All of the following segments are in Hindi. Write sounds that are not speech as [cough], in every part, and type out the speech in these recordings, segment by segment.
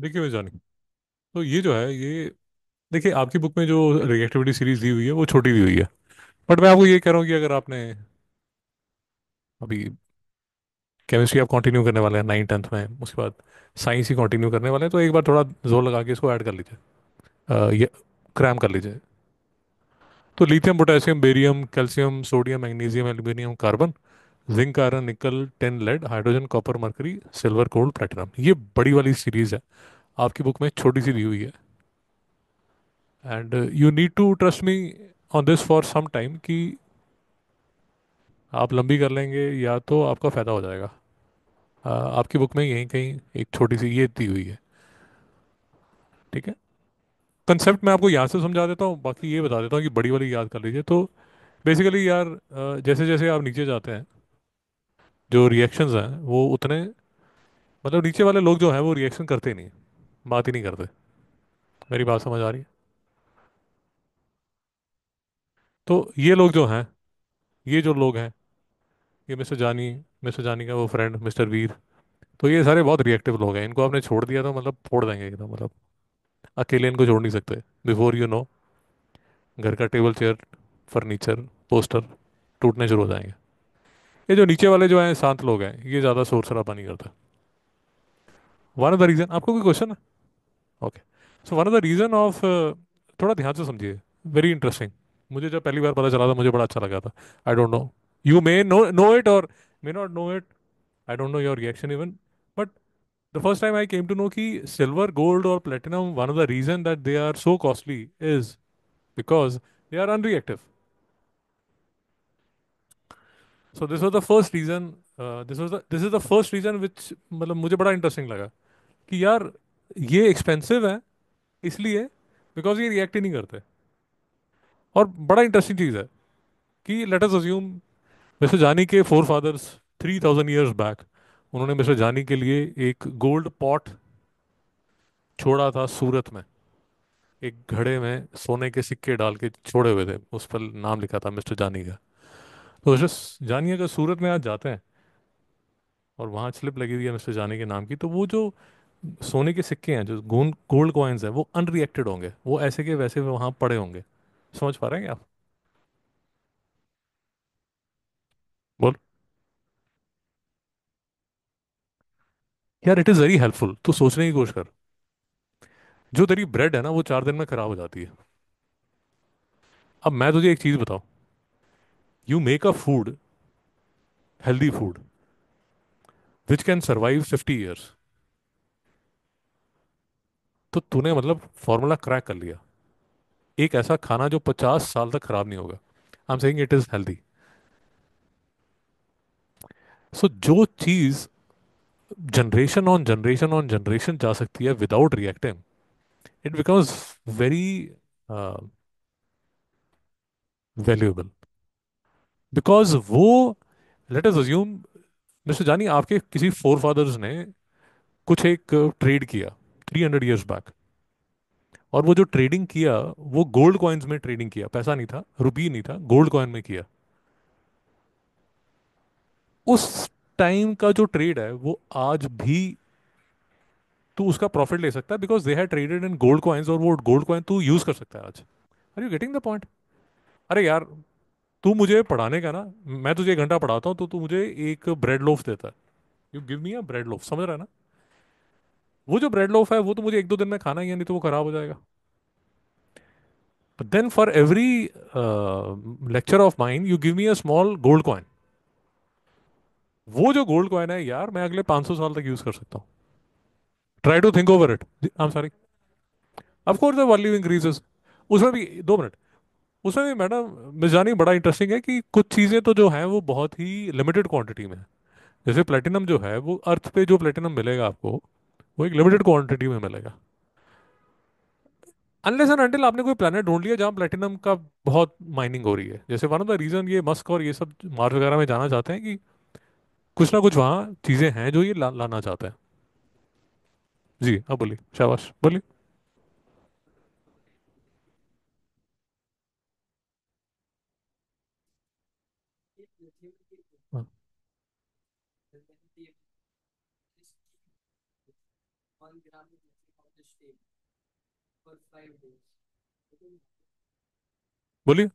देखिए भाई जाने तो ये जो है ये देखिए आपकी बुक में जो रिएक्टिविटी सीरीज दी हुई है वो छोटी दी हुई है बट मैं आपको ये कह रहा हूँ कि अगर आपने अभी केमिस्ट्री आप कंटिन्यू करने वाले हैं नाइन टेंथ में उसके बाद साइंस ही कंटिन्यू करने वाले हैं तो एक बार थोड़ा जोर लगा के इसको ऐड कर लीजिए ये क्रैम कर लीजिए तो lithium potassium barium calcium sodium magnesium aluminium carbon zinc iron nickel tin lead hydrogen copper mercury silver gold platinum ये बड़ी वाली सीरीज है आपकी बुक में छोटी सी दी हुई है and you need to trust me on this for some time कि आप लंबी कर लेंगे या तो आपका फ़ायदा हो जाएगा uh, आपकी बुक में यहीं कहीं एक छोटी सी ये दी हुई है ठीक है कंसेप्ट मैं आपको यहाँ से समझा देता हूँ बाकी ये बता देता हूँ कि बड़ी वाली याद कर लीजिए तो बेसिकली यार जैसे जैसे आप नीचे जाते हैं जो रिएक्शंस हैं वो उतने मतलब नीचे वाले लोग जो हैं वो रिएक्शन करते नहीं बात ही नहीं करते मेरी बात समझ आ रही है तो ये लोग जो हैं ये जो लोग हैं ये मिस्टर जानी मिस्टर जानी का वो फ्रेंड मिस्टर वीर तो ये सारे बहुत रिएक्टिव लोग हैं इनको आपने छोड़ दिया तो मतलब फोड़ देंगे एकदम मतलब अकेले इनको छोड़ नहीं सकते बिफोर यू नो घर का टेबल चेयर फर्नीचर पोस्टर टूटने शुरू हो जाएंगे ये जो नीचे वाले जो हैं शांत लोग हैं ये ज़्यादा शोर शराबा नहीं करता वन ऑफ द रीज़न आपको कोई क्वेश्चन है okay so one of the reason of थोड़ा ध्यान से समझिए वेरी इंटरेस्टिंग मुझे जब पहली बार पता चला था मुझे बड़ा अच्छा लगा था I don't know you may know know it और may not know it I don't know your reaction even but the first time I came to know कि सिल्वर गोल्ड और platinum one of the reason that they are so costly is because they are unreactive so this was the first reason this was this is the first reason which मतलब मुझे बड़ा इंटरेस्टिंग लगा कि यार ये एक्सपेंसिव है इसलिए बिकॉज ये रिएक्ट ही नहीं करते और बड़ा इंटरेस्टिंग चीज़ है कि late us assume mister Johnny के forefathers three thousand years back उन्होंने मिस्टर जानी के लिए एक गोल्ड पॉट छोड़ा था सूरत में एक घड़े में सोने के सिक्के डाल के छोड़े हुए थे उस पर नाम लिखा था मिस्टर जानी का तो जैसे जानिए अगर सूरत में आज जाते हैं और वहाँ स्लिप लगी हुई है मिस्टर जाने के नाम की तो वो जो सोने के सिक्के हैं जो गोल्ड गोल्ड कॉइन्स हैं वो अनरिएक्टेड होंगे वो ऐसे के वैसे वहाँ पड़े होंगे समझ पा रहे हैं क्या आप बोल यार इट इज़ वेरी हेल्पफुल तो सोचने की कोशिश कर जो तेरी ब्रेड है ना वो चार दिन में खराब हो जाती है अब मैं तुझे एक चीज़ बताऊ you make a food healthy food which can survive fifty years तो तूने मतलब फॉर्मूला क्रैक कर लिया एक ऐसा खाना जो पचास साल तक खराब नहीं होगा I am saying it is healthy so जो चीज generation on generation on generation जा सकती है without reacting it becomes very valuable because वो let us assume mister Johnny आपके किसी फोर फादर्स ने कुछ एक ट्रेड किया थ्री हंड्रेड ईयर्स बैक और वो जो ट्रेडिंग किया वो गोल्ड कॉइन्स में ट्रेडिंग किया पैसा नहीं था रुपये नहीं था गोल्ड कॉइन में किया उस टाइम का जो ट्रेड है वो आज भी तू उसका प्रॉफिट ले सकता है because they have traded in gold coins और वो गोल्ड कॉइन तू यूज कर सकता है आज are you getting the point अरे यार तू मुझे पढ़ाने का ना मैं तुझे एक घंटा पढ़ाता हूँ तो तू मुझे एक ब्रेड लोफ देता है you give me a bread loaf समझ रहा है ना वो जो ब्रेड लोफ है वो तो मुझे एक दो दिन में खाना ही है नहीं तो वो खराब हो जाएगा then for every lecture of mind you give me a small gold coin वो जो गोल्ड कॉइन है यार मैं अगले 500 साल तक यूज कर सकता हूँ try to think over it I am sorry of course the value increases उसमें भी दो मिनट उसमें भी मैडम मिजानी बड़ा इंटरेस्टिंग है कि कुछ चीज़ें तो जो हैं वो बहुत ही लिमिटेड क्वांटिटी में है जैसे प्लेटिनम जो है वो अर्थ पे जो प्लेटिनम मिलेगा आपको वो एक लिमिटेड क्वांटिटी में मिलेगा अनलेस एंड अनटिल आपने कोई प्लान ढूंढ लिया जहाँ प्लेटिनम का बहुत माइनिंग हो रही है जैसे वन ऑफ द रीज़न ये मस्क और ये सब मार्स वगैरह में जाना चाहते हैं कि कुछ ना कुछ वहाँ चीज़ें हैं जो ये ला, लाना चाहते हैं जी हाँ बोलिए शाबाश बोलिए बोलिए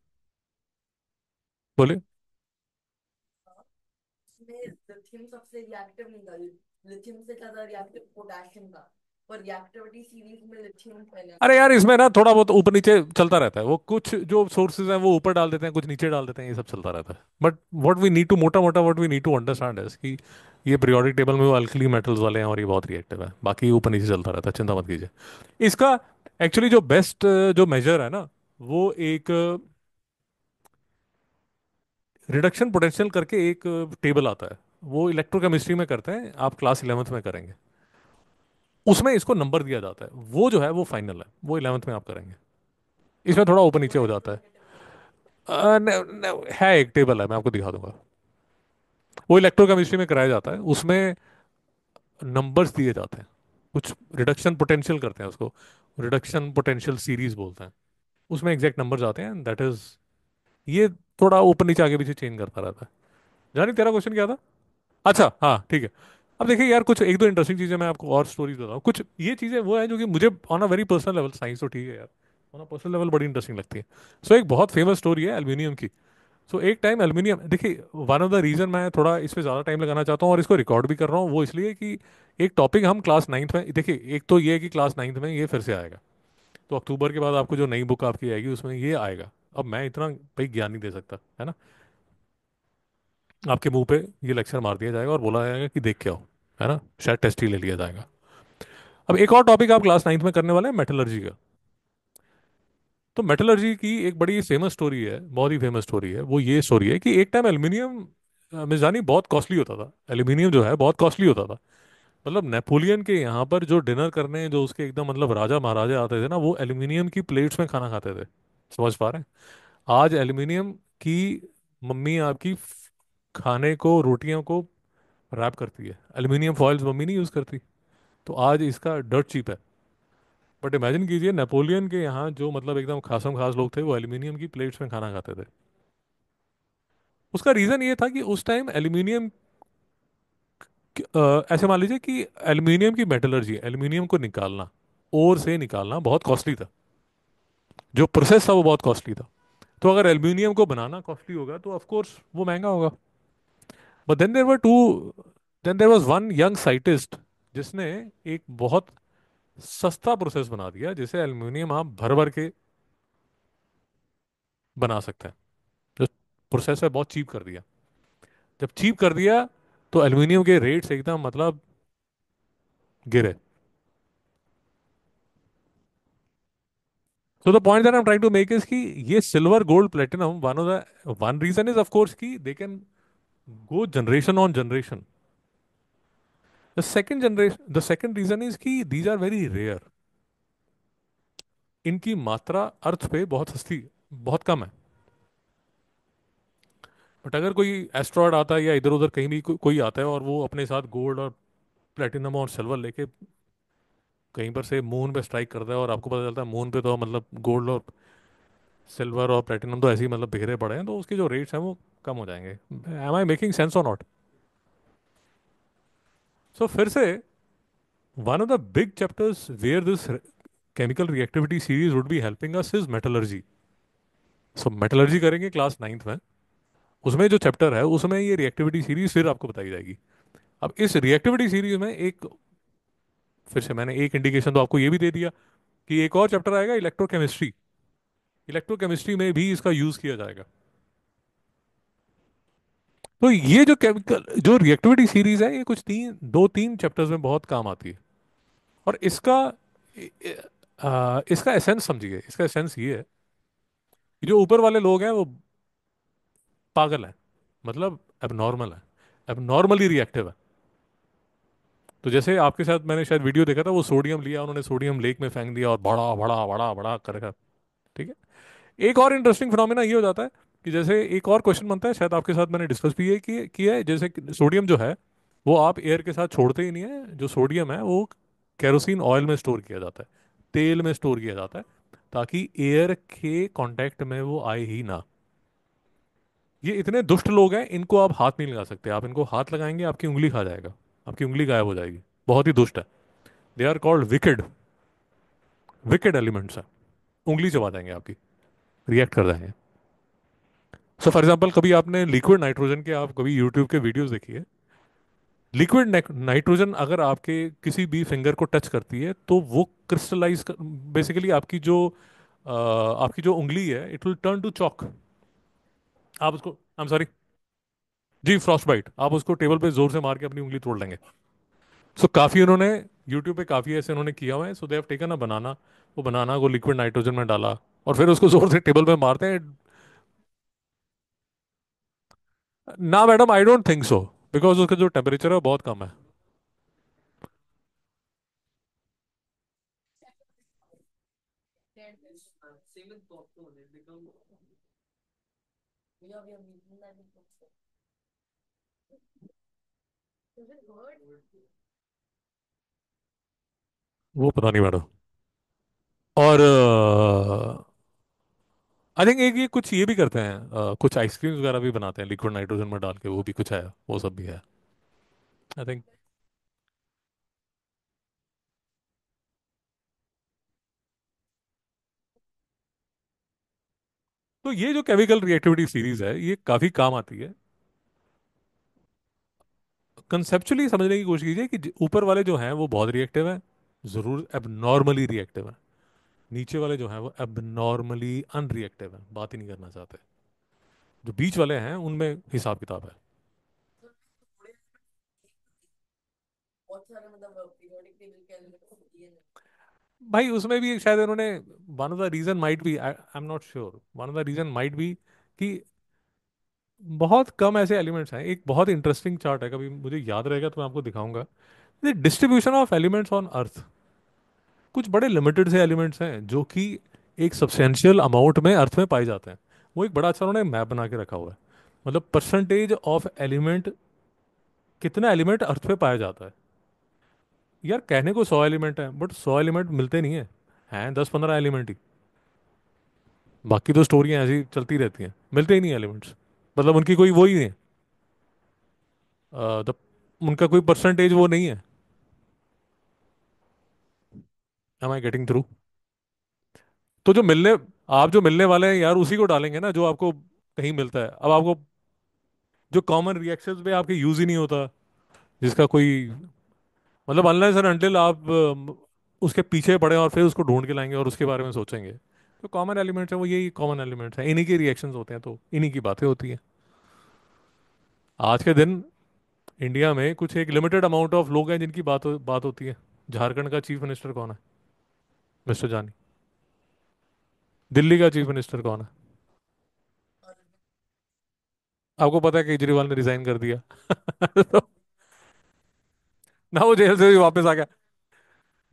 बोलिए अरे यार इसमें ना थोड़ा बहुत ऊपर नीचे चलता रहता है वो कुछ जो सोर्सेज हैं वो ऊपर डाल देते हैं कुछ नीचे डाल देते हैं ये सब चलता रहता है but what we need to मोटा मोटा what we need to understand है कि ये पीरियोडिक टेबल में वो अल्कली मेटल्स वाले हैं और ये बहुत रिएक्टिव है बाकी ऊपर नीचे चलता रहता है चिंता मत कीजिए इसका एक्चुअली जो बेस्ट जो मेजर है ना वो एक रिडक्शन पोटेंशियल करके एक टेबल आता है वो इलेक्ट्रोकेमिस्ट्री में करते हैं आप क्लास इलेवंथ में करेंगे उसमें इसको नंबर दिया जाता है वो जो है वो फाइनल है वो इलेवंथ में आप करेंगे इसमें थोड़ा ऊपर नीचे हो जाता है आ, न, न, है एक टेबल है मैं आपको दिखा दूंगा वो इलेक्ट्रोकेमिस्ट्री में कराया जाता है उसमें नंबर्स दिए जाते हैं कुछ रिडक्शन पोटेंशियल करते हैं उसको रिडक्शन पोटेंशियल सीरीज बोलते हैं उसमें एग्जैक्ट नंबर आते हैं दैट इज ये थोड़ा ऊपर नीचे आगे पीछे चेंज करता रहता है जानी तेरा क्वेश्चन क्या था अच्छा हाँ ठीक है अब देखिए यार कुछ एक दो इंटरेस्टिंग चीज़ें मैं आपको और स्टोरीज बताऊँ कुछ ये चीज़ें वो हैं जो कि मुझे on a very personal level science तो ठीक है यार ऑन अ पर्सनल लेवल बड़ी इंटरेस्टिंग लगती है सो so, एक बहुत फेमस स्टोरी है एल्यूमिनियम की सो so, एक टाइम एल्यूमिनियम देखिए वन ऑफ द रीज़न मैं थोड़ा इस पर ज़्यादा टाइम लगाना चाहता हूँ और इसको रिकॉर्ड भी कर रहा हूँ वो इसलिए कि एक टॉपिक हम क्लास नाइन्थ में देखिए एक तो ये है कि क्लास नाइन्थ में ये फिर से आएगा तो अक्टूबर के बाद आपको जो नई बुक आपकी आएगी उसमें ये आएगा अब मैं इतना भाई ज्ञान नहीं दे सकता है ना आपके मुंह पे ये लेक्चर मार दिया जाएगा और बोला जाएगा कि देख के आओ है ना शायद टेस्ट ही ले लिया जाएगा अब एक और टॉपिक आप क्लास नाइन्थ में करने वाले हैं मेटलर्जी का तो मेटलर्जी की एक बड़ी फेमस स्टोरी है बहुत ही फेमस स्टोरी है वो ये स्टोरी है कि एक टाइम एल्यूमिनियम मिजानी बहुत कॉस्टली होता था एल्यूमिनियम जो है बहुत कॉस्टली होता था मतलब नेपोलियन के यहाँ पर जो डिनर करने जो उसके एकदम मतलब राजा महाराजा आते थे ना वो एल्यूमिनियम की प्लेट्स में खाना खाते थे समझ पा रहे हैं आज एल्यूमिनियम की मम्मी आपकी खाने को रोटियों को रैप करती है एल्यूमिनियम फॉइल्स मम्मी नहीं यूज़ करती तो आज इसका डर्ट चीप है बट इमेजिन कीजिए नेपोलियन के यहाँ जो मतलब एकदम खासम खास लोग थे वो एल्यूमिनियम की प्लेट्स में खाना खाते थे उसका रीज़न ये था कि उस टाइम एल्यूमिनियम ऐसे मान लीजिए कि एल्यूमिनियम की मेटलर्जी एल्यूमिनियम को निकालना और से निकालना बहुत कॉस्टली था जो प्रोसेस था वो बहुत कॉस्टली था तो अगर एल्यूमिनियम को बनाना कॉस्टली होगा तो ऑफकोर्स वो महंगा होगा but then there were two then there was one young scientist जिसने एक बहुत सस्ता प्रोसेस बना दिया जिसे एल्यूमिनियम आप भर भर के बना सकते हैं जो प्रोसेस है बहुत चीप कर दिया जब चीप कर दिया तो एल्यूमिनियम के रेट्स एकदम मतलब गिरे so the point that I am trying to make is कि ये silver gold platinum one of the one reason is of course कि they can go generation on generation the second generation the second reason is कि दीज आर वेरी रेयर इनकी मात्रा अर्थ पे बहुत सस्ती बहुत कम है बट अगर कोई एस्ट्रॉयड आता है या इधर उधर कहीं भी को, कोई आता है और वो अपने साथ गोल्ड और प्लेटिनम और सिल्वर लेके कहीं पर से मून पे स्ट्राइक करता है और आपको पता चलता है मून पे तो मतलब गोल्ड और सिल्वर और प्लेटिनम तो ऐसे ही मतलब बिखरे पड़े हैं तो उसके जो रेट्स हैं वो कम हो जाएंगे एम आई मेकिंग सेंस और नॉट सो फिर से one of the big chapters where this chemical reactivity series would be helping us is metallurgy so metallurgy करेंगे क्लास नाइन्थ में उसमें जो चैप्टर है उसमें ये रिएक्टिविटी सीरीज फिर आपको बताई जाएगी अब इस रिएक्टिविटी सीरीज में एक फिर से मैंने एक इंडिकेशन तो आपको ये भी दे दिया कि एक और चैप्टर आएगा इलेक्ट्रोकेमिस्ट्री इलेक्ट्रोकेमिस्ट्री में भी इसका यूज किया जाएगा तो ये जो केमिकल जो रिएक्टिविटी सीरीज है ये कुछ तीन दो तीन चैप्टर्स में बहुत काम आती है और इसका इसका एसेंस समझिए इसका एसेंस ये है कि जो ऊपर वाले लोग हैं वो पागल है मतलब एबनॉर्मल है एबनॉर्मली रिएक्टिव है तो जैसे आपके साथ मैंने शायद वीडियो देखा था वो सोडियम लिया उन्होंने सोडियम लेक में फेंक दिया और बड़ा बड़ा बड़ा बड़ा कर रखा ठीक है एक और इंटरेस्टिंग फिनोमिना ये हो जाता है कि जैसे एक और क्वेश्चन बनता है शायद आपके साथ मैंने डिस्कस भी ये किया है जैसे सोडियम जो है वो आप एयर के साथ छोड़ते ही नहीं है जो सोडियम है वो कैरोसिन ऑयल में स्टोर किया जाता है तेल में स्टोर किया जाता है ताकि एयर के कॉन्टेक्ट में वो आए ही ना ये इतने दुष्ट लोग हैं इनको आप हाथ नहीं लगा सकते आप इनको हाथ लगाएंगे आपकी उंगली खा जाएगा आपकी उंगली गायब हो जाएगी बहुत ही दुष्ट है they are called wicked wicked elements है उंगली चबा देंगे आपकी रिएक्ट कर देंगे सो फॉर एग्जाम्पल कभी आपने लिक्विड नाइट्रोजन के आप कभी यूट्यूब के वीडियोज़ देखिए लिक्विड नाइट्रोजन अगर आपके किसी भी फिंगर को टच करती है तो वो क्रिस्टलाइज बेसिकली आपकी जो आ, आपकी जो उंगली है it will turn to chalk आप उसको आई एम सॉरी जी फ्रॉस्ट बाइट आप उसको टेबल पे जोर से मार के अपनी उंगली तोड़ लेंगे सो so, काफ़ी उन्होंने यूट्यूब पे काफ़ी ऐसे उन्होंने किया हुआ है सो दे हैव टेकन अ बनाना वो बनाना को लिक्विड नाइट्रोजन में डाला और फिर उसको जोर से टेबल पे मारते हैं ना madam I don't think so because उसका जो टेम्परेचर है बहुत कम है meeting that we for. वो पता नहीं मैडम और आई uh, थिंक एक ये कुछ ये भी करते हैं आ, uh, कुछ आइसक्रीम वगैरह भी बनाते हैं लिक्विड नाइट्रोजन में डाल के वो भी कुछ है वो सब भी है आई थिंक तो ये जो केमिकल रिएक्टिविटी सीरीज है ये काफ़ी काम आती है कंसेप्चुअली समझने की कोशिश कीजिए कि ऊपर वाले जो हैं वो बहुत रिएक्टिव हैं ज़रूर एबनॉर्मली रिएक्टिव हैं नीचे वाले जो हैं वो एबनॉर्मली अनरिएक्टिव हैं बात ही नहीं करना चाहते जो बीच वाले हैं उनमें हिसाब किताब है भाई उसमें भी शायद उन्होंने one of the reason might be I am not sure one of the reason might be कि बहुत कम ऐसे एलिमेंट्स हैं एक बहुत इंटरेस्टिंग चार्ट है कभी मुझे याद रहेगा तो मैं आपको दिखाऊंगा the distribution of elements on earth कुछ बड़े लिमिटेड से एलिमेंट्स हैं जो कि एक सब्सटेंशियल अमाउंट में अर्थ में पाए जाते हैं वो एक बड़ा अच्छा उन्होंने मैप बना के रखा हुआ है मतलब परसेंटेज ऑफ एलिमेंट कितना एलिमेंट अर्थ पे पाया जाता है यार कहने को सौ एलिमेंट हैं बट सौ एलिमेंट मिलते नहीं हैं हैं दस पंद्रह एलिमेंट ही बाकी तो स्टोरियाँ ऐसी चलती रहती हैं मिलते ही नहीं एलिमेंट्स मतलब उनकी कोई वो ही नहीं है उनका कोई परसेंटेज वो नहीं है एम आई गेटिंग थ्रू तो जो मिलने आप जो मिलने वाले हैं यार उसी को डालेंगे ना जो आपको कहीं मिलता है अब आपको जो कॉमन रिएक्शंस में आपके यूज़ ही नहीं होता जिसका कोई मतलब अनलेस एंड अनटिल आप उसके पीछे पड़े और फिर उसको ढूंढ के लाएंगे और उसके बारे में सोचेंगे तो कॉमन एलिमेंट्स है वो यही कॉमन एलिमेंट्स हैं इन्हीं के रिएक्शन होते हैं तो इन्हीं की बातें होती हैं आज के दिन इंडिया में कुछ एक लिमिटेड अमाउंट ऑफ लोग हैं जिनकी बात बात होती है झारखंड का चीफ मिनिस्टर कौन है मिस्टर जानी दिल्ली का चीफ मिनिस्टर कौन है आपको पता है केजरीवाल ने रिजाइन कर दिया [laughs] तो ना वो जेल से भी वापस आ गया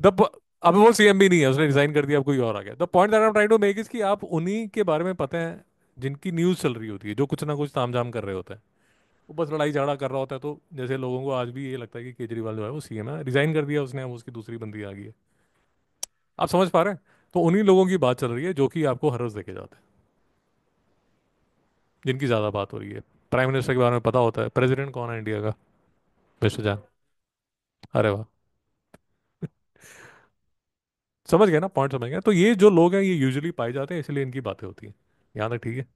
द अब वो सीएम भी नहीं है उसने रिजाइन कर दिया अब कोई और आ गया the point that I am trying to make is कि आप उन्हीं के बारे में पता है जिनकी न्यूज़ चल रही होती है जो कुछ ना कुछ ताम झाम कर रहे होते हैं वो बस लड़ाई झगड़ा कर रहा होता है तो जैसे लोगों को आज भी ये लगता है कि केजरीवाल जो है वो सीएम है रिजाइन कर दिया उसने अब उसकी दूसरी बंदी आ गई है आप समझ पा रहे हैं तो उन्हीं लोगों की बात चल रही है जो कि आपको हर रोज़ देखे जाते हैं जिनकी ज़्यादा बात हो रही है प्राइम मिनिस्टर के बारे में पता होता है प्रेसिडेंट कौन है इंडिया का मिस्टर जान अरे वाह समझ गए ना पॉइंट समझ गए तो ये जो लोग हैं ये यूजुअली पाए जाते हैं इसलिए इनकी बातें होती हैं यहाँ तक ठीक है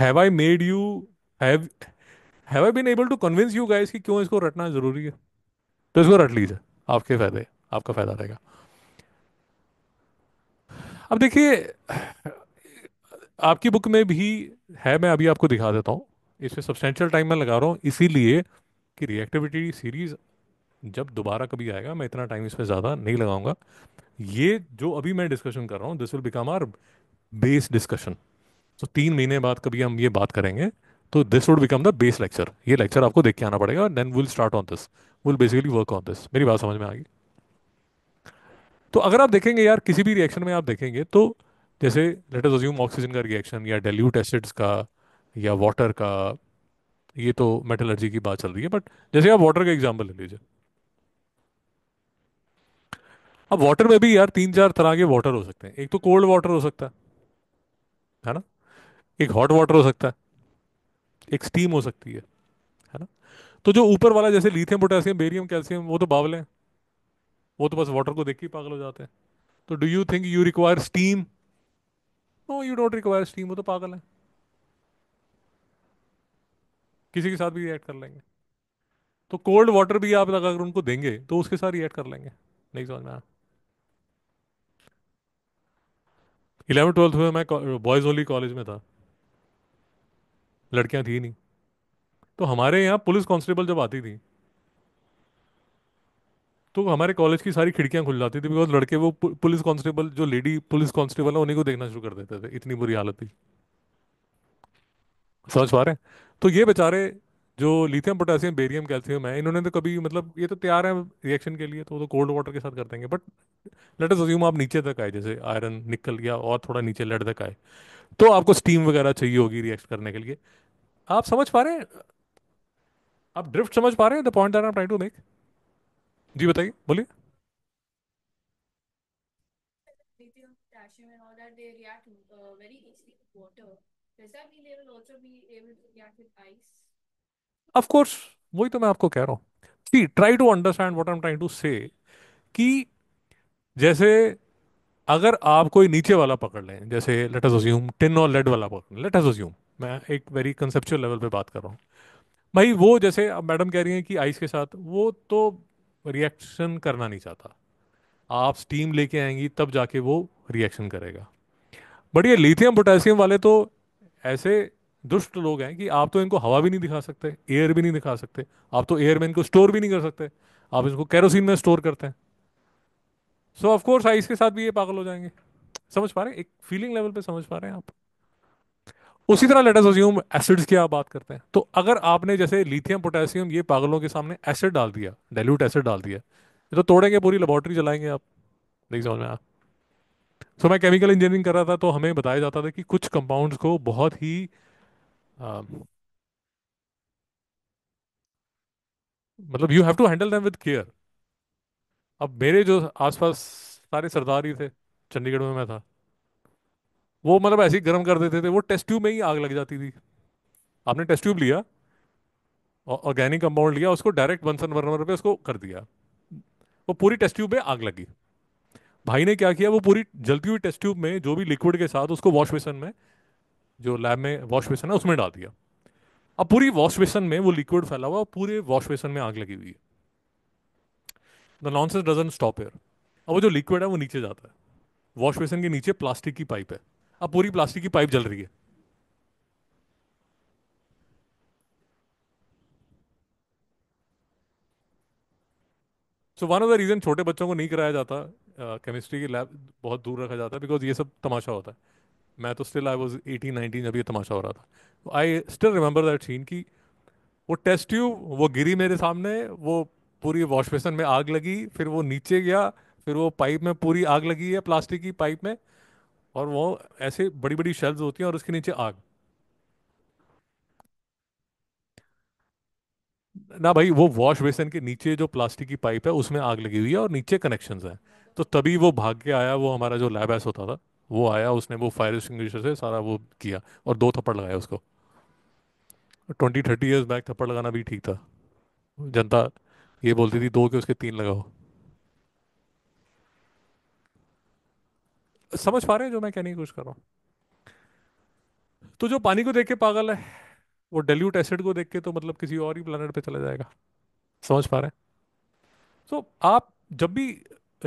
have I made you have have I been able to convince you guys कि क्यों इसको रटना जरूरी है तो इसको रट लीजिए आपके फायदे आपका फायदा रहेगा अब देखिए आपकी बुक में भी है मैं अभी आपको दिखा देता हूँ इसमें सब्सटेंशियल टाइम मैं लगा रहा हूँ इसीलिए कि रिएक्टिविटी सीरीज जब दोबारा कभी आएगा मैं इतना टाइम इसमें ज़्यादा नहीं लगाऊंगा ये जो अभी मैं डिस्कशन कर रहा हूँ this will become our base discussion so तीन महीने बाद कभी हम ये बात करेंगे तो this would become the base lecture ये लेक्चर आपको देख के आना पड़ेगा then will start on this will basically work on this मेरी बात समझ में आ गई तो अगर आप देखेंगे यार किसी भी रिएक्शन में आप देखेंगे तो जैसे लेट अस अज्यूम ऑक्सीजन का रिएक्शन या डेल्यूट एसिड्स का या वाटर का ये तो मेटलर्जी की बात चल रही है बट जैसे आप वाटर का एग्जाम्पल ले लीजिए अब वाटर में भी यार तीन चार तरह के वाटर हो सकते हैं एक तो कोल्ड वाटर हो सकता है है ना एक हॉट वाटर हो सकता है एक स्टीम हो सकती है है ना तो जो ऊपर वाला जैसे लिथियम पोटेशियम बेरियम कैल्शियम वो तो बावले हैं वो तो बस वाटर को देख के पागल हो जाते हैं तो do you think you require steam no you don't require steam वो तो पागल है किसी के साथ भी रिएक्ट कर लेंगे तो कोल्ड वाटर भी आप अगर उनको देंगे तो उसके साथ रिएक्ट कर लेंगे नहीं समझ में आया इलेवन ट्वेल्थ में मैं बॉयज़ ओनली कॉलेज में था लड़कियां थी नहीं तो हमारे यहाँ पुलिस कांस्टेबल जब आती थी तो हमारे कॉलेज की सारी खिड़कियां खुल जाती थी बिकॉज लड़के वो पुलिस कांस्टेबल जो लेडी पुलिस कांस्टेबल है उन्हीं को देखना शुरू कर देते थे इतनी बुरी हालत थी समझ पा रहे तो ये बेचारे जो लिथियम पोटासियम बेरियम कैल्शियम है इन्होंने तो कभी मतलब ये तो तैयार है रिएक्शन के लिए तो तो कोल्ड वाटर के साथ कर देंगे बट लेट अस अज्यूम आप नीचे तक आए जैसे आयरन निकल गया और थोड़ा नीचे लेट तक आए तो आपको स्टीम वगैरह चाहिए होगी रिएक्ट करने के लिए आप समझ पा रहे हैं आप ड्रिफ्ट समझ पा रहे हैं the point are I try to make जी बताइए बोलिए does that mean uh, they will also be able to react with ice of course वही तो मैं आपको कह रहा हूँ see try to understand what I am trying to say कि जैसे अगर आप कोई नीचे वाला पकड़ लें जैसे लेट अस अज्यूम टिन और लेड वाला पकड़ लें लेट अस अज्यूम मैं एक वेरी कंसेप्चुअल लेवल पे बात कर रहा हूँ भाई वो जैसे अब मैडम कह रही हैं कि आइस के साथ वो तो रिएक्शन करना नहीं चाहता आप स्टीम लेके आएंगी तब जाके वो रिएक्शन करेगा बट ये लिथियम पोटेशियम वाले तो ऐसे दुष्ट लोग हैं कि आप तो इनको हवा भी नहीं दिखा सकते एयर भी नहीं दिखा सकते आप तो एयर में इनको स्टोर भी नहीं कर सकते आप इसको कैरोसिन में स्टोर करते हैं सो ऑफ कोर्स आइस के साथ भी ये पागल हो जाएंगे समझ पा रहे हैं एक फीलिंग लेवल पे समझ पा रहे हैं आप उसी तरह लेटर अज्यूम एसिड्स की आप बात करते हैं तो अगर आपने जैसे लिथियम पोटेशियम ये पागलों के सामने एसिड डाल दिया डाइल्यूट एसिड डाल दिया ये तो तोड़ेंगे पूरी लेबोरेटरी चलाएंगे आप देख समझ में आप सो मैं केमिकल इंजीनियरिंग कर रहा था तो हमें बताया जाता था कि कुछ कंपाउंड्स को बहुत ही um, मतलब you have to handle them with care अब मेरे जो आसपास सारे सरदार ही थे चंडीगढ़ में मैं था वो मतलब ऐसे ही गर्म कर देते थे वो टेस्ट ट्यूब में ही आग लग जाती थी आपने टेस्ट ट्यूब लिया ऑर्गेनिक कंपाउंड लिया उसको डायरेक्ट बंसन बर्नर पे उसको कर दिया वो पूरी टेस्ट ट्यूब में आग लगी भाई ने क्या किया वो पूरी जलती हुई टेस्ट ट्यूब में जो भी लिक्विड के साथ उसको वॉश बेसन में जो लैब में वॉश बेसन है उसमें डाल दिया अब पूरी वॉश बेसन में वो लिक्विड फैला हुआ पूरे वॉश बेसन में आग लगी हुई है the nonsense doesn't stop air अब वो जो लिक्विड है वो नीचे जाता है वॉश बेसन के नीचे प्लास्टिक की पाइप है अब पूरी प्लास्टिक की पाइप जल रही है so one of the reason छोटे बच्चों को नहीं कराया जाता केमिस्ट्री uh, की लैब बहुत दूर रखा जाता है बिकॉज ये सब तमाशा होता है मैं तो still I was eighteen nineteen जब ये तमाशा हो रहा था I still remember that scene की वो टेस्ट ट्यूब वो गिरी मेरे सामने वो पूरी वॉश बेसन में आग लगी फिर वो नीचे गया फिर वो पाइप में पूरी आग लगी है प्लास्टिक की पाइप में और वो ऐसे बड़ी बड़ी शेल्स होती हैं और उसके नीचे आग ना भाई वो वॉश बेसन के नीचे जो प्लास्टिक की पाइप है उसमें आग लगी हुई है और नीचे कनेक्शंस हैं तो तभी वो भाग के आया वो हमारा जो लैब ऐसा होता था वो आया उसने वो फायर एक्सटिंग्विशर से सारा वो किया और दो थप्पड़ लगाया उसको ट्वेंटी थर्टी ईयर्स बैक थप्पड़ लगाना भी ठीक था जनता ये बोलती थी दो के उसके तीन लगाओ समझ पा रहे हैं जो मैं कहने की कोशिश कर रहा हूं तो जो पानी को देख के पागल है वो डेल्यूट एसिड को देख के तो मतलब किसी और ही प्लानट पे चला जाएगा समझ पा रहे हैं सो so, आप जब भी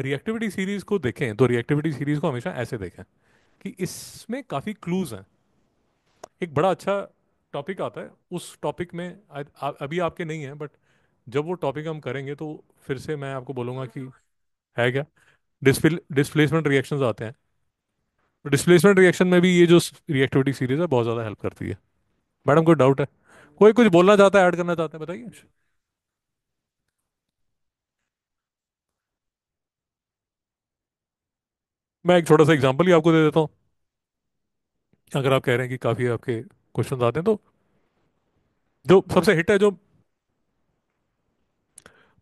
रिएक्टिविटी सीरीज को देखें तो रिएक्टिविटी सीरीज को हमेशा ऐसे देखें कि इसमें काफ़ी क्लूज हैं एक बड़ा अच्छा टॉपिक आता है उस टॉपिक में आ, आ, अभी आपके नहीं है बट जब वो टॉपिक हम करेंगे तो फिर से मैं आपको बोलूँगा कि है क्या डिस्प्लेसमेंट रिएक्शन आते हैं डिस्प्लेसमेंट रिएक्शन में भी ये जो रिएक्टिविटी सीरीज है बहुत ज़्यादा हेल्प करती है मैडम कोई डाउट है कोई कुछ बोलना चाहता है ऐड करना चाहते हैं बताइए मैं एक छोटा सा एग्जाम्पल ही आपको दे देता हूँ अगर आप कह रहे हैं कि काफ़ी आपके क्वेश्चन आते हैं तो जो सबसे हिट है जो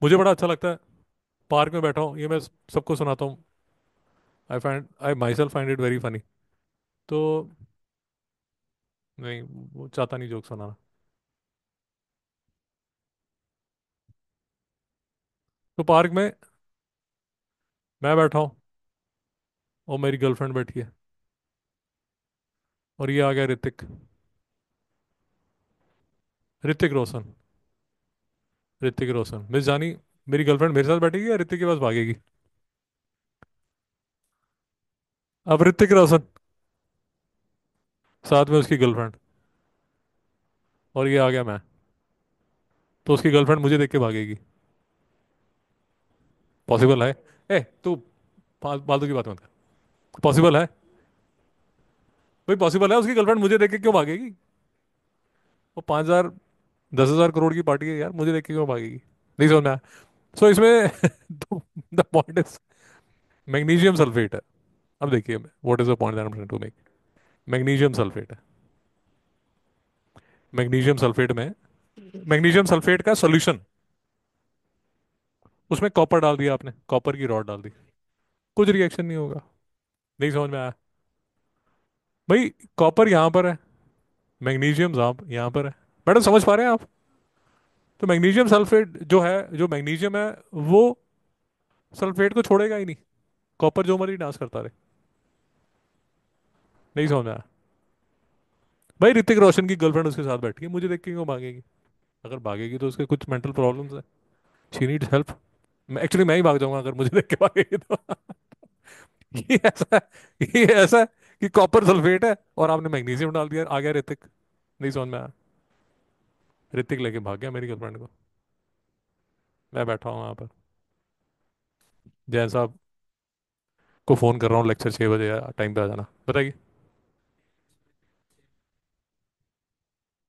मुझे बड़ा अच्छा लगता है पार्क में बैठा हूँ ये मैं सबको सुनाता हूँ I find I myself find it very funny तो नहीं वो चाहता नहीं जोक सुनाना तो पार्क में मैं बैठा हूँ और मेरी गर्लफ्रेंड बैठी है और ये आ गया ऋतिक ऋतिक रोशन ऋतिक रोशन मिस जानी मेरी गर्लफ्रेंड मेरे साथ बैठेगी या ऋतिक के पास भागेगी अब ऋतिक रोशन साथ में उसकी गर्लफ्रेंड और ये आ गया मैं तो उसकी गर्लफ्रेंड मुझे देख के भागेगी पॉसिबल है ए तू फालतू की बात मत कर पॉसिबल है भाई पॉसिबल है उसकी गर्लफ्रेंड मुझे देख के क्यों भागेगी वो पाँच हज़ार दस हज़ार करोड़ की पार्टी है यार मुझे देख के क्यों भागेगी नहीं समझ में आया सो इसमें the point is magnesium sulphate है अब देखिए what is the point that I to make magnesium sulphate है मैग्नीशियम सल्फेट में मैग्नीशियम सल्फेट का सोल्यूशन उसमें कॉपर डाल दिया आपने कॉपर की रॉड डाल दी कुछ रिएक्शन नहीं होगा नहीं समझ में आया भाई कॉपर यहाँ पर है मैग्नीशियम यहाँ पर है मैडम समझ पा रहे हैं आप तो मैग्नीशियम सल्फेट जो है जो मैग्नीशियम है वो सल्फेट को छोड़ेगा ही नहीं कॉपर जो मर्जी डांस करता रहे नहीं समझ आया भाई ऋतिक रोशन की गर्लफ्रेंड उसके साथ बैठी है मुझे देख के क्यों भागेगी अगर भागेगी तो उसके कुछ मेंटल प्रॉब्लम्स है शी नीड्स हेल्प एक्चुअली मैं ही भाग जाऊंगा अगर मुझे देख के भागेगी तो ये ऐसा ये ऐसा है कि कॉपर सल्फेट है और आपने मैग्नीशियम डाल दिया आ गया ऋतिक नहीं समझ में आया ऋतिक लेके भाग गया मेरी गर्लफ्रेंड को मैं बैठा हूँ वहां पर जैन साहब को फ़ोन कर रहा हूँ लेक्चर छः बजे टाइम पे आ जाना बताइए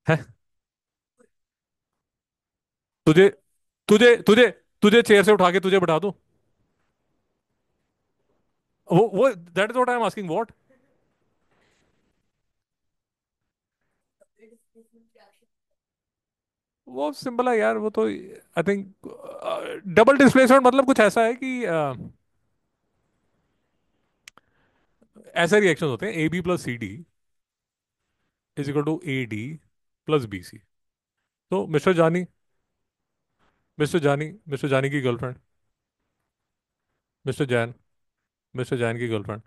है तुझे तुझे तुझे तुझे चेयर से उठा के तुझे बैठा दूँ what that is what I'm asking. What? वो सिंपल है यार वो तो आई थिंक डबल डिस्प्लेसमेंट मतलब कुछ ऐसा है कि uh, ऐसे रिएक्शन होते हैं A B plus C D is equal to A D plus B C तो mister Johnny mister Johnny mister Johnny की girlfriend mister Jain mister Jain की गर्लफ्रेंड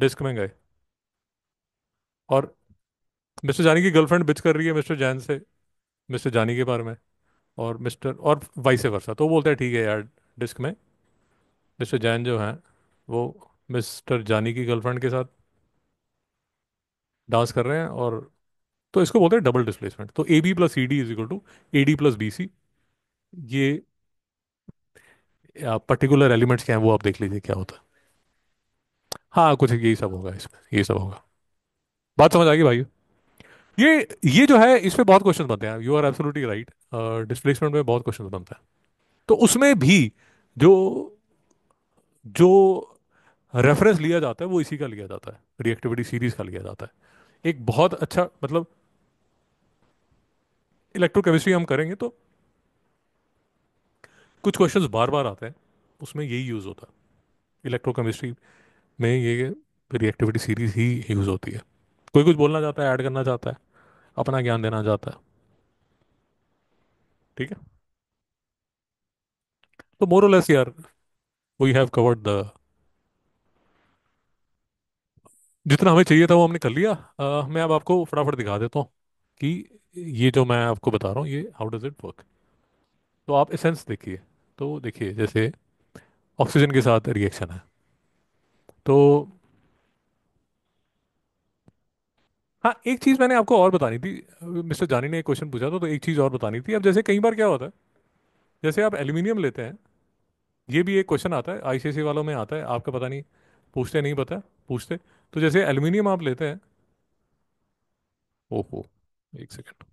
डिस्क में गए और मिस्टर जानी की गर्लफ्रेंड बिच कर रही है मिस्टर जैन से मिस्टर जानी के बारे में और मिस्टर और वाइस वर्षा तो वो बोलते हैं ठीक है यार डिस्क में मिस्टर जैन जो हैं वो मिस्टर जानी की गर्लफ्रेंड के साथ डांस कर रहे हैं और तो इसको बोलते हैं डबल डिस्प्लेसमेंट तो A B plus C D is equal to A D plus B C ये पर्टिकुलर एलिमेंट्स क्या हैं वो आप देख लीजिए क्या होता है हाँ कुछ यही सब होगा इसमें यही सब होगा बात समझ आएगी भाई ये ये जो है इसमें बहुत क्वेश्चन बनते हैं you are absolutely right displacement में बहुत क्वेश्चन बनता है तो उसमें भी जो जो रेफरेंस लिया जाता है वो इसी का लिया जाता है रिएक्टिविटी सीरीज का लिया जाता है एक बहुत अच्छा मतलब इलेक्ट्रोकेमिस्ट्री हम करेंगे तो कुछ क्वेश्चंस बार बार आते हैं उसमें यही यूज़ होता है इलेक्ट्रोकेमिस्ट्री में ये रिएक्टिविटी सीरीज ही यूज़ होती है कोई कुछ बोलना चाहता है ऐड करना चाहता है अपना ज्ञान देना चाहता है ठीक है तो मोर लेस यार वी हैव कवर्ड द जितना हमें चाहिए था वो हमने कर लिया uh, मैं अब आपको फटाफट दिखा देता हूँ कि ये जो मैं आपको बता रहा हूँ ये हाउ डज इट वर्क तो आप एसेंस देखिए तो देखिए जैसे ऑक्सीजन के साथ रिएक्शन है तो हाँ एक चीज़ मैंने आपको और बतानी थी मिस्टर जानी ने एक क्वेश्चन पूछा था तो एक चीज़ और बतानी थी अब जैसे कई बार क्या होता है जैसे आप एल्यूमिनियम लेते हैं ये भी एक क्वेश्चन आता है आईसीआईसी वालों में आता है आपका पता नहीं पूछते नहीं पता पूछते तो जैसे एल्यूमिनियम आप लेते हैं ओहो एक सेकेंड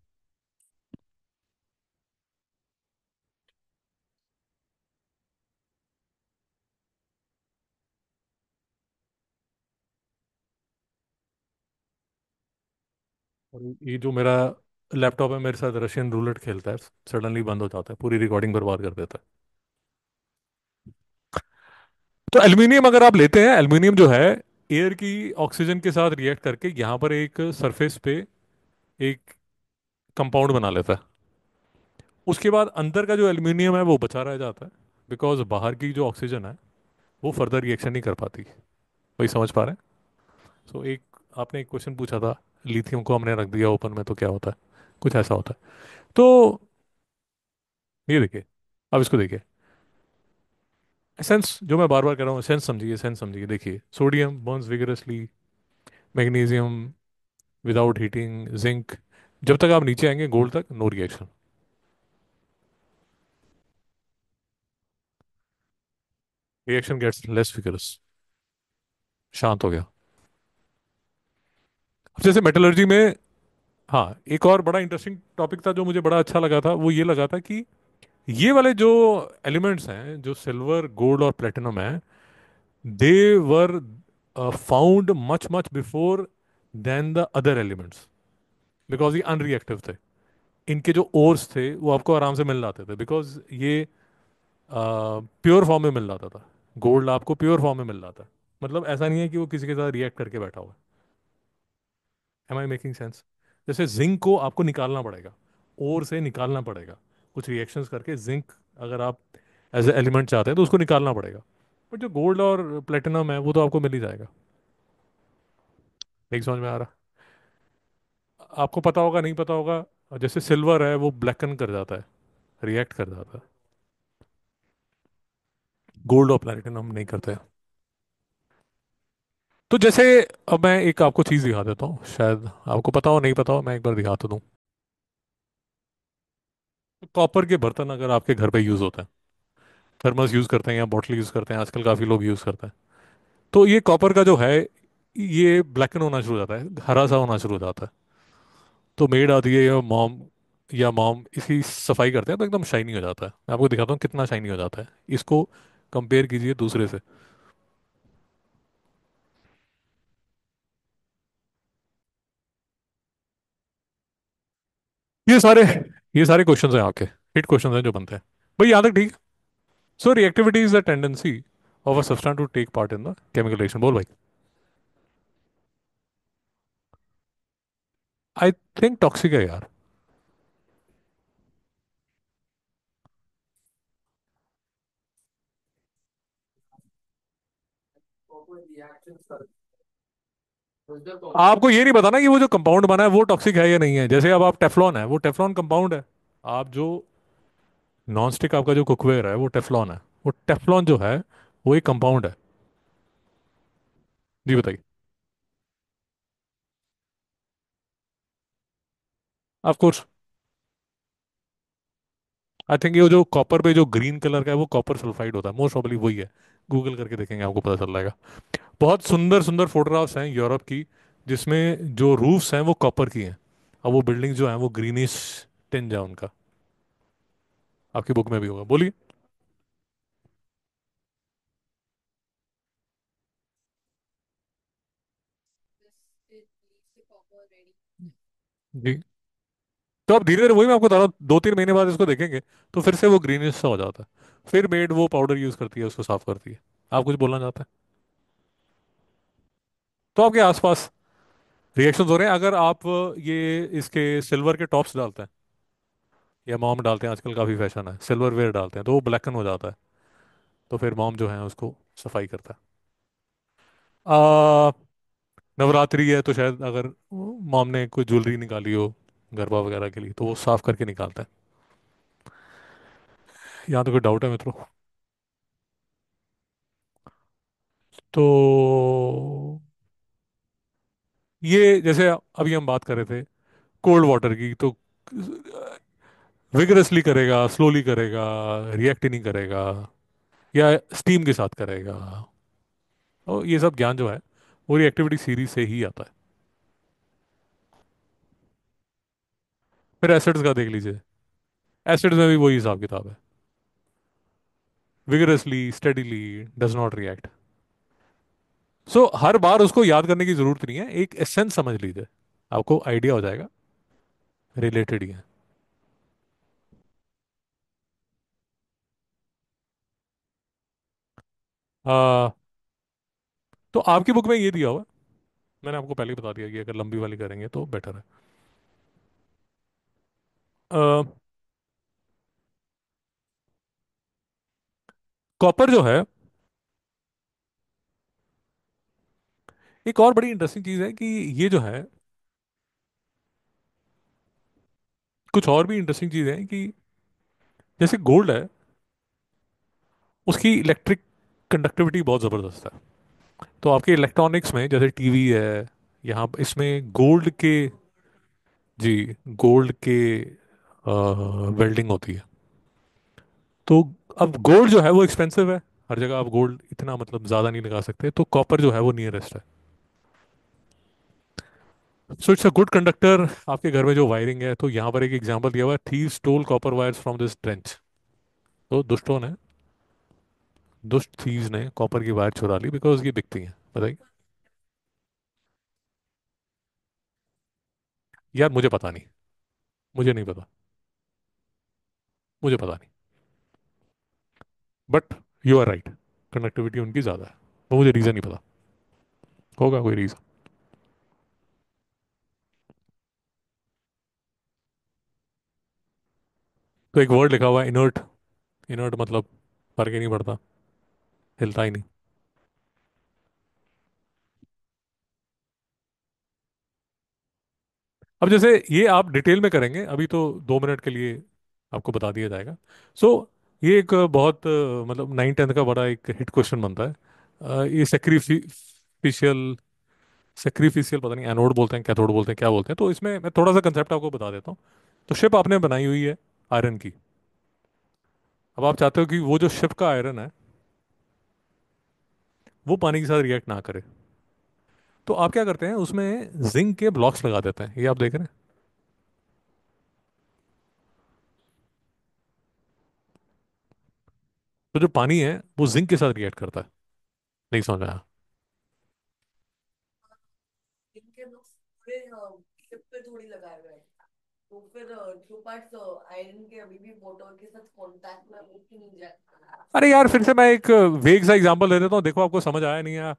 और ये जो मेरा लैपटॉप है मेरे साथ रशियन रूलेट खेलता है सडनली बंद हो जाता है पूरी रिकॉर्डिंग बर्बाद कर देता है तो एल्युमिनियम अगर आप लेते हैं एल्युमिनियम जो है एयर की ऑक्सीजन के साथ रिएक्ट करके यहाँ पर एक सरफेस पे एक कंपाउंड बना लेता है उसके बाद अंदर का जो एल्युमिनियम है वो बचा रह जाता है बिकॉज बाहर की जो ऑक्सीजन है वो फर्दर रिएक्शन नहीं कर पाती वही समझ पा रहे हैं सो so, एक आपने एक क्वेश्चन पूछा था लिथियम को हमने रख दिया ओपन में तो क्या होता है कुछ ऐसा होता है तो ये देखिए अब इसको देखिए सेंस जो मैं बार बार कर रहा हूँ सेंस समझिए सेंस समझिए देखिए sodium burns vigorously magnesium without heating zinc जब तक आप नीचे आएंगे गोल्ड तक no reaction reaction gets less vigorous शांत हो गया अब जैसे मेटलर्जी में हाँ एक और बड़ा इंटरेस्टिंग टॉपिक था जो मुझे बड़ा अच्छा लगा था वो ये लगा था कि ये वाले जो एलिमेंट्स हैं जो सिल्वर गोल्ड और प्लेटिनम है they were found much much before than the other elements because ये अनरिएक्टिव थे इनके जो ओर्स थे वो आपको आराम से मिल जाते थे बिकॉज ये प्योर uh, फॉर्म में मिल जाता था गोल्ड आपको प्योर फॉर्म में मिल जाता है मतलब ऐसा नहीं है कि वो किसी के साथ रिएक्ट करके बैठा हुआ है एम आई मेकिंग सेंस जैसे जिंक को आपको निकालना पड़ेगा और से निकालना पड़ेगा कुछ रिएक्शंस करके जिंक अगर आप एज ए एलिमेंट चाहते हैं तो उसको निकालना पड़ेगा बट जो गोल्ड और प्लेटिनम है वो तो आपको मिल ही जाएगा एक समझ में आ रहा आपको पता होगा नहीं पता होगा जैसे सिल्वर है वो ब्लैकन कर जाता है रिएक्ट कर जाता है गोल्ड और प्लेटिनम नहीं करते हैं तो जैसे अब मैं एक आपको चीज़ दिखा देता हूँ शायद आपको पता हो नहीं पता हो मैं एक बार दिखा तो दूँ कॉपर के बर्तन अगर आपके घर पे यूज़ होते हैं थर्मस यूज़ करते हैं या बॉटल यूज़ करते हैं आजकल काफ़ी लोग यूज़ करते हैं तो ये कॉपर का जो है ये ब्लैकन होना शुरू हो जाता है हरा सा होना शुरू हो जाता है तो मेड आती है या मॉम या मॉम इसकी सफाई करते हैं तो एकदम शाइनी हो जाता है मैं आपको दिखाता हूँ कितना शाइनी हो जाता है इसको कंपेयर कीजिए दूसरे से ये सारे ये सारे क्वेश्चन हैं आपके हिट क्वेश्चन हैं जो बनते हैं भाई यहाँ तक ठीक so reactivity is the tendency of a substance to take part in the chemical reaction बोल भाई आई थिंक टॉक्सिक है यार आपको ये नहीं पता ना कि वो जो कंपाउंड बना है वो टॉक्सिक है या नहीं है जैसे अब आप टेफलॉन है वो टेफलॉन कंपाउंड है आप जो नॉन स्टिक आपका जो कुकवेयर है वो टेफलॉन है वो टेफलॉन जो है वो एक कंपाउंड है जी बताइए ऑफकोर्स आई थिंक ये जो कॉपर पे जो ग्रीन कलर का है वो कॉपर सल्फाइड होता है मोस्ट ऑबली वही है गूगल करके देखेंगे आपको पता चल जाएगा बहुत सुंदर सुंदर फोटोग्राफ्स हैं यूरोप की जिसमें जो रूफ्स हैं वो कॉपर की हैं और वो बिल्डिंग जो है वो ग्रीनिश टेंज है उनका आपकी बुक में भी होगा बोलिए जी तो आप धीरे धीरे वही मैं आपको बता रहा हूँ दो तीन महीने बाद इसको देखेंगे तो फिर से वो ग्रीनिश सा हो जाता है फिर मेड वो पाउडर यूज करती है उसको साफ करती है आप कुछ बोलना चाहते हैं तो आपके आसपास रिएक्शन हो रहे हैं अगर आप ये इसके सिल्वर के टॉप्स डालते हैं या मॉम डालते हैं आजकल काफ़ी फैशन है सिल्वर वेयर डालते हैं तो वो ब्लैकन हो जाता है तो फिर मॉम जो है उसको सफाई करता है आ, नवरात्रि है तो शायद अगर मॉम ने कोई ज्वेलरी निकाली हो गरबा वगैरह के लिए तो वो साफ करके निकालता है यहाँ तो कोई डाउट है मित्रों तो ये जैसे अभी हम बात कर रहे थे कोल्ड वाटर की तो विगरसली करेगा स्लोली करेगा रिएक्ट नहीं करेगा या स्टीम के साथ करेगा और ये सब ज्ञान जो है वो रिएक्टिविटी सीरीज से ही आता है फिर एसिड्स का देख लीजिए एसिड्स में भी वही हिसाब किताब है vigorously steadily does not react so हर बार उसको याद करने की जरूरत नहीं है एक एसेंस समझ लीजिए आपको आइडिया हो जाएगा रिलेटेड ही है आ, तो आपकी बुक में ये दिया हुआ मैंने आपको पहले बता दिया कि अगर लंबी वाली करेंगे तो बेटर है आ, कॉपर जो है एक और बड़ी इंटरेस्टिंग चीज है कि ये जो है कुछ और भी इंटरेस्टिंग चीज है कि जैसे गोल्ड है उसकी इलेक्ट्रिक कंडक्टिविटी बहुत ज़बरदस्त है तो आपके इलेक्ट्रॉनिक्स में जैसे टीवी है यहाँ इसमें गोल्ड के जी गोल्ड के वेल्डिंग होती है तो अब गोल्ड जो है वो एक्सपेंसिव है हर जगह आप गोल्ड इतना मतलब ज़्यादा नहीं लगा सकते तो कॉपर जो है वो नियरेस्ट है so it's a good conductor आपके घर में जो वायरिंग है तो यहाँ पर एक एग्जाम्पल दिया हुआ है they stole copper wires from this trench तो दुष्टों ने दुष्ट थीज ने कॉपर की वायर चुरा ली बिकॉज ये बिकती है बताइए यार मुझे पता नहीं मुझे नहीं पता मुझे पता नहीं but you are right conductivity उनकी ज़्यादा है वो मुझे रीज़न नहीं पता होगा कोई रीज़न तो एक वर्ड लिखा हुआ है इनर्ट इनर्ट मतलब फर्क ही नहीं पड़ता हिलता ही नहीं अब जैसे ये आप डिटेल में करेंगे अभी तो दो मिनट के लिए आपको बता दिया जाएगा सो so, ये एक बहुत मतलब नाइन टेंथ का बड़ा एक हिट क्वेश्चन बनता है ये सेक्रीफिशियल सेक्रीफिशियल पता नहीं एनोड बोलते हैं कैथोड बोलते हैं क्या बोलते हैं तो इसमें मैं थोड़ा सा कंसेप्ट आपको बता देता हूँ तो शिप आपने बनाई हुई है आयरन की अब आप चाहते हो कि वो जो शिप का आयरन है वो पानी के साथ रिएक्ट ना करे तो आप क्या करते हैं उसमें जिंक के ब्लॉक्स लगा देते हैं ये आप देख रहे हैं तो जो पानी है वो जिंक के साथ रिएक्ट करता है नहीं समझ आया इनके लोग पूरे शिप पे थोड़ी लगाए हुए हैं तो फिर जो आयरन के अभी भी मोटर के साथ कांटेक्ट में वो क्यों नहीं जाता अरे यार फिर से मैं एक वेग सा एग्जांपल दे देता हूँ देखो आपको समझ आया नहीं आया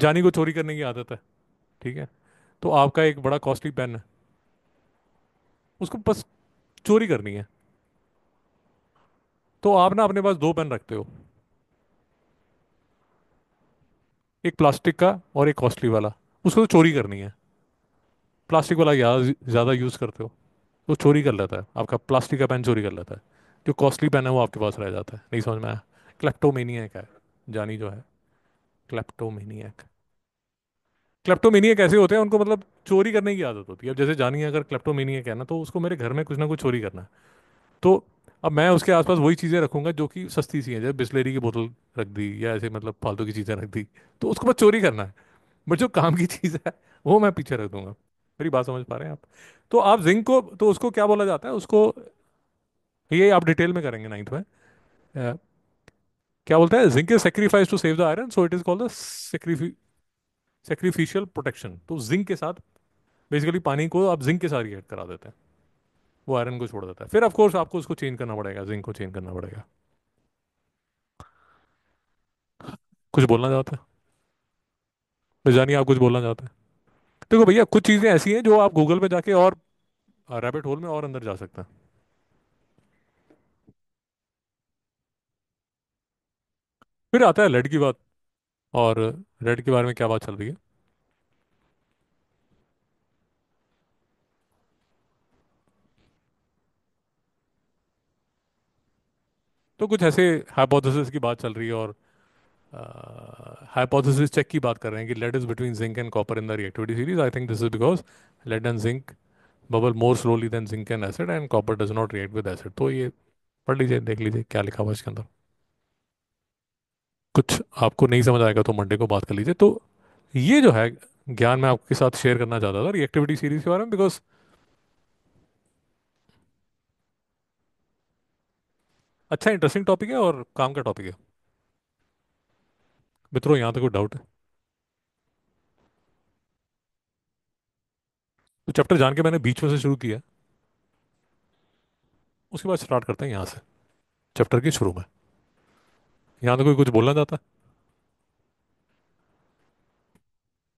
जानी को चोरी करने की आदत है ठीक है तो आपका एक बड़ा कॉस्टली पेन है उसको बस चोरी करनी है तो आप ना अपने पास दो पेन रखते हो एक प्लास्टिक का और एक कॉस्टली वाला उसको तो चोरी करनी है प्लास्टिक वाला ज़्यादा यूज़ करते हो तो चोरी कर लेता है आपका प्लास्टिक का पेन चोरी कर लेता है जो कॉस्टली पेन है वो आपके पास रह जाता है नहीं समझ में आया क्लेप्टोमेनिया है जानी जो है क्लेप्टोमेनियक क्लेप्टोमेनिया कैसे होते हैं उनको मतलब चोरी करने की आदत होती है अब जैसे जानिए अगर क्लेप्टोमेनिया कहना तो उसको मेरे घर में कुछ ना कुछ चोरी करना तो अब मैं उसके आसपास वही चीज़ें रखूंगा जो कि सस्ती सी हैं जैसे बिस्लेरी की बोतल रख दी या ऐसे मतलब फालतू की चीज़ें रख दी तो उसको बस चोरी करना है बट जो काम की [laughs] चीज़ है वो मैं पीछे रख दूंगा मेरी बात समझ पा रहे हैं आप तो आप जिंक को तो उसको क्या बोला जाता है उसको ये आप डिटेल में करेंगे नाइन्थ में क्या बोलते हैं zinc is sacrifice to save the iron so it is called the sacrificial protection तो जिंक के साथ बेसिकली पानी को आप जिंक के साथ रिएक्ट करा देते हैं वो आयरन को छोड़ देता है फिर ऑफकोर्स आपको उसको चेंज करना पड़ेगा जिंक को चेंज करना पड़ेगा कुछ बोलना चाहते हैं जानिए आप कुछ बोलना चाहते हैं देखो भैया कुछ चीज़ें ऐसी हैं जो आप गूगल पे जाके और रैबिट होल में और अंदर जा सकते हैं फिर आता है लेड की बात और रेड के बारे में क्या बात चल रही है तो कुछ ऐसे हाइपोथेसिस की बात चल रही है और हाइपोथेसिस चेक की बात कर रहे हैं कि lead is between zinc and copper in the reactivity series I think this is because lead and zinc bubble more slowly than zinc and acid and copper does not react with acid तो ये पढ़ लीजिए देख लीजिए क्या लिखा हुआ इसके अंदर कुछ आपको नहीं समझ आएगा तो मंडे को बात कर लीजिए तो ये जो है ज्ञान मैं आपके साथ शेयर करना चाहता था रिएक्टिविटी सीरीज के बारे में बिकॉज अच्छा इंटरेस्टिंग टॉपिक है और काम का टॉपिक है मित्रों यहाँ तक कोई डाउट है तो चैप्टर जान के मैंने बीच में से शुरू किया उसके बाद स्टार्ट करते हैं यहाँ से चैप्टर के शुरू में यहाँ तो कोई कुछ बोलना चाहता